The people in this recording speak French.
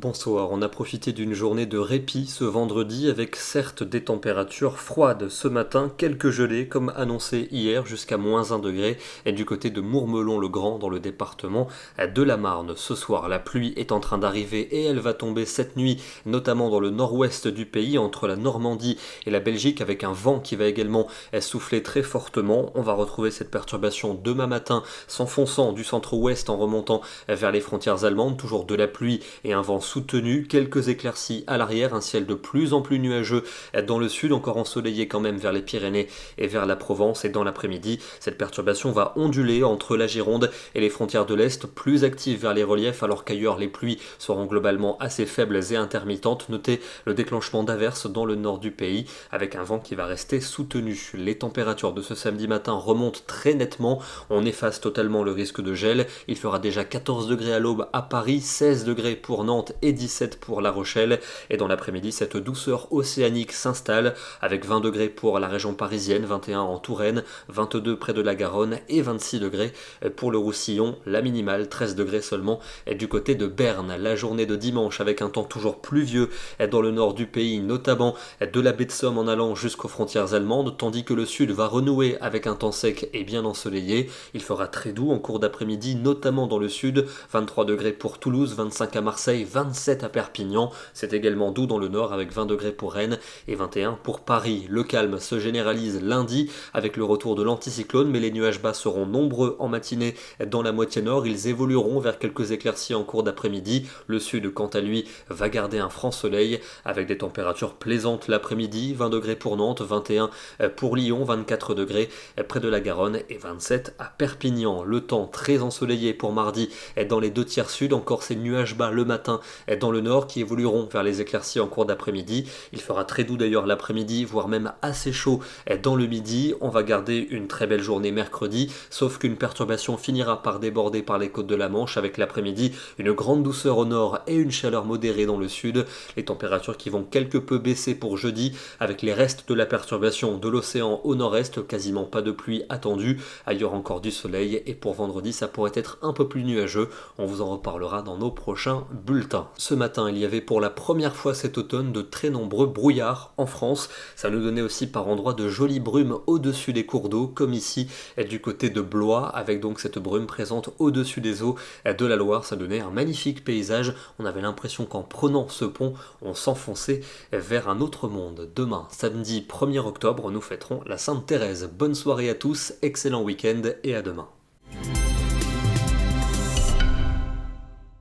Bonsoir, on a profité d'une journée de répit ce vendredi avec certes des températures froides ce matin, quelques gelées comme annoncé hier jusqu'à moins 1 degré et du côté de Mourmelon-le-Grand dans le département de la Marne. Ce soir, la pluie est en train d'arriver et elle va tomber cette nuit, notamment dans le nord-ouest du pays entre la Normandie et la Belgique avec un vent qui va également souffler très fortement. On va retrouver cette perturbation demain matin s'enfonçant du centre-ouest en remontant vers les frontières allemandes, toujours de la pluie et un vent soutenu, quelques éclaircies à l'arrière, un ciel de plus en plus nuageux dans le sud, encore ensoleillé quand même vers les Pyrénées et vers la Provence. Et dans l'après-midi, cette perturbation va onduler entre la Gironde et les frontières de l'Est, plus active vers les reliefs, alors qu'ailleurs les pluies seront globalement assez faibles et intermittentes. Notez le déclenchement d'averses dans le nord du pays, avec un vent qui va rester soutenu. Les températures de ce samedi matin remontent très nettement. On efface totalement le risque de gel. Il fera déjà 14 degrés à l'aube à Paris, 16 degrés pour Nantes et 17 pour La Rochelle. Et dans l'après-midi, cette douceur océanique s'installe avec 20 degrés pour la région parisienne, 21 en Touraine, 22 près de la Garonne et 26 degrés pour le Roussillon, la minimale 13 degrés seulement du côté de Berne. La journée de dimanche avec un temps toujours pluvieux dans le nord du pays, notamment de la baie de Somme en allant jusqu'aux frontières allemandes, tandis que le sud va renouer avec un temps sec et bien ensoleillé. Il fera très doux en cours d'après-midi, notamment dans le sud, 23 degrés pour Toulouse, 25 à Marseille, 20 27 à Perpignan. C'est également doux dans le nord avec 20 degrés pour Rennes et 21 pour Paris. Le calme se généralise lundi avec le retour de l'anticyclone, mais les nuages bas seront nombreux en matinée dans la moitié nord. Ils évolueront vers quelques éclaircies en cours d'après-midi. Le sud, quant à lui, va garder un franc soleil avec des températures plaisantes l'après-midi, 20 degrés pour Nantes, 21 pour Lyon, 24 degrés près de la Garonne et 27 à Perpignan. Le temps très ensoleillé pour mardi est dans les deux tiers sud, encore ces nuages bas le matin dans le nord qui évolueront vers les éclaircies en cours d'après-midi. Il fera très doux d'ailleurs l'après-midi, voire même assez chaud dans le midi. On va garder une très belle journée mercredi, sauf qu'une perturbation finira par déborder par les côtes de la Manche avec l'après-midi, une grande douceur au nord et une chaleur modérée dans le sud. Les températures qui vont quelque peu baisser pour jeudi avec les restes de la perturbation de l'océan au nord-est, quasiment pas de pluie attendue, ailleurs encore du soleil et pour vendredi ça pourrait être un peu plus nuageux. On vous en reparlera dans nos prochains bulletins. Ce matin, il y avait pour la première fois cet automne de très nombreux brouillards en France. Ça nous donnait aussi par endroits de jolies brumes au-dessus des cours d'eau, comme ici du côté de Blois, avec donc cette brume présente au-dessus des eaux de la Loire. Ça donnait un magnifique paysage. On avait l'impression qu'en prenant ce pont, on s'enfonçait vers un autre monde. Demain, samedi 1er octobre, nous fêterons la Sainte Thérèse. Bonne soirée à tous, excellent week-end et à demain.